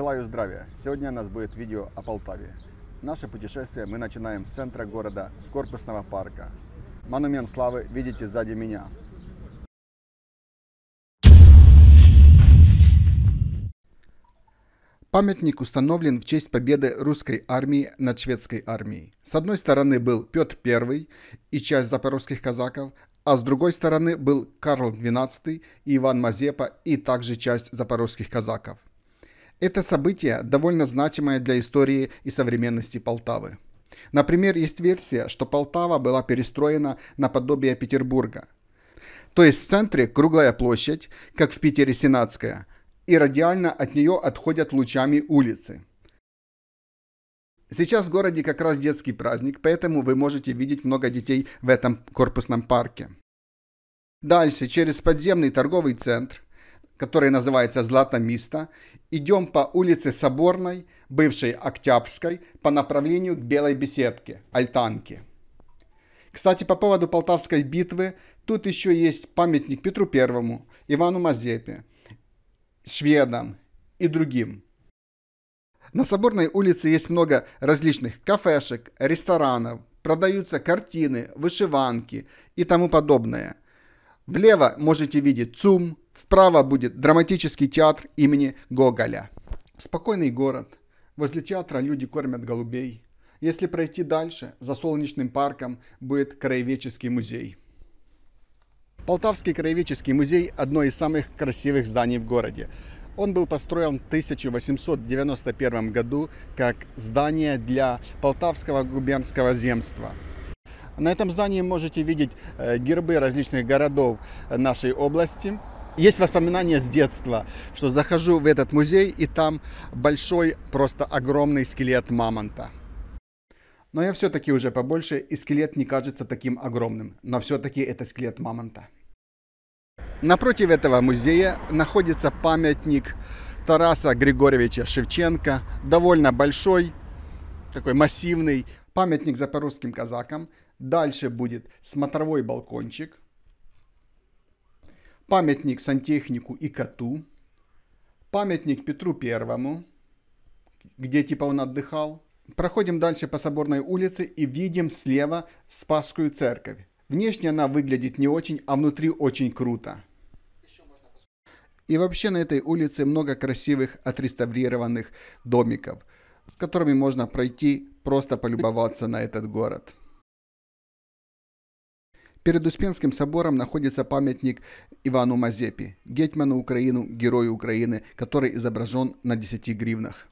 Желаю здравия! Сегодня у нас будет видео о Полтаве. Наше путешествие мы начинаем с центра города, с корпусного парка. Монумент славы видите сзади меня. Памятник установлен в честь победы русской армии над шведской армией. С одной стороны был Петр I и часть запорожских казаков, а с другой стороны был Карл XII Иван Мазепа и также часть запорожских казаков. Это событие довольно значимое для истории и современности Полтавы. Например, есть версия, что Полтава была перестроена наподобие Петербурга. То есть в центре круглая площадь, как в Питере Сенатская, и радиально от нее отходят лучами улицы. Сейчас в городе как раз детский праздник, поэтому вы можете видеть много детей в этом корпусном парке. Дальше, через подземный торговый центр – который называется Златомиста, идем по улице Соборной, бывшей Октябрьской, по направлению к Белой беседке, Альтанке. Кстати, по поводу Полтавской битвы, тут еще есть памятник Петру Первому, Ивану Мазепе, шведам и другим. На Соборной улице есть много различных кафешек, ресторанов, продаются картины, вышиванки и тому подобное. Влево можете видеть ЦУМ, Справа будет драматический театр имени Гоголя. Спокойный город. Возле театра люди кормят голубей. Если пройти дальше, за солнечным парком будет краеведческий музей. Полтавский краеведческий музей – одно из самых красивых зданий в городе. Он был построен в 1891 году как здание для Полтавского губернского земства. На этом здании можете видеть э, гербы различных городов нашей области – есть воспоминания с детства, что захожу в этот музей, и там большой, просто огромный скелет мамонта. Но я все-таки уже побольше, и скелет не кажется таким огромным. Но все-таки это скелет мамонта. Напротив этого музея находится памятник Тараса Григорьевича Шевченко. Довольно большой, такой массивный памятник запорожским казакам. Дальше будет смотровой балкончик, памятник сантехнику и коту, памятник Петру Первому, где типа он отдыхал. Проходим дальше по Соборной улице и видим слева Спасскую церковь. Внешне она выглядит не очень, а внутри очень круто. И вообще на этой улице много красивых отреставрированных домиков, которыми можно пройти, просто полюбоваться на этот город. Перед Успенским собором находится памятник Ивану Мазепи, гетьману Украину, герою Украины, который изображен на 10 гривнах.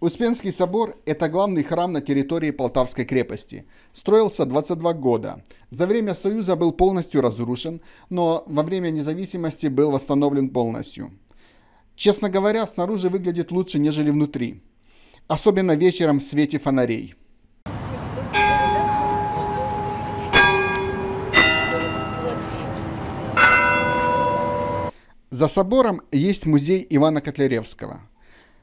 Успенский собор – это главный храм на территории Полтавской крепости. Строился 22 года. За время Союза был полностью разрушен, но во время независимости был восстановлен полностью. Честно говоря, снаружи выглядит лучше, нежели внутри. Особенно вечером в свете фонарей – За собором есть музей Ивана Котляревского.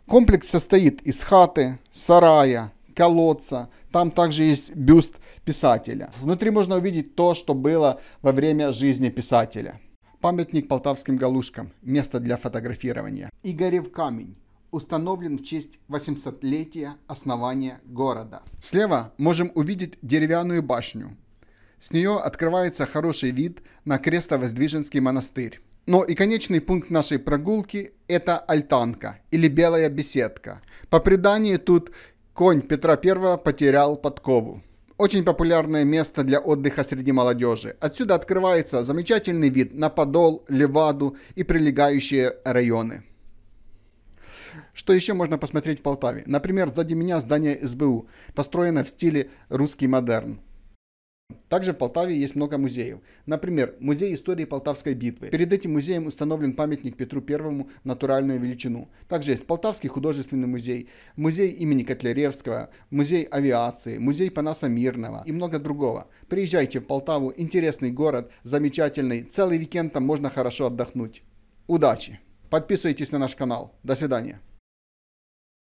Комплекс состоит из хаты, сарая, колодца. Там также есть бюст писателя. Внутри можно увидеть то, что было во время жизни писателя. Памятник полтавским галушкам. Место для фотографирования. Игорев камень установлен в честь 800-летия основания города. Слева можем увидеть деревянную башню. С нее открывается хороший вид на крестовоздвиженский монастырь. Ну и конечный пункт нашей прогулки – это альтанка или белая беседка. По преданию тут конь Петра I потерял подкову. Очень популярное место для отдыха среди молодежи. Отсюда открывается замечательный вид на Подол, Леваду и прилегающие районы. Что еще можно посмотреть в Полтаве? Например, сзади меня здание СБУ, построено в стиле русский модерн. Также в Полтаве есть много музеев. Например, музей истории Полтавской битвы. Перед этим музеем установлен памятник Петру Первому натуральную величину. Также есть Полтавский художественный музей, музей имени Котляревского, музей авиации, музей Панаса Мирного и много другого. Приезжайте в Полтаву, интересный город, замечательный, целый уикенд там можно хорошо отдохнуть. Удачи! Подписывайтесь на наш канал. До свидания.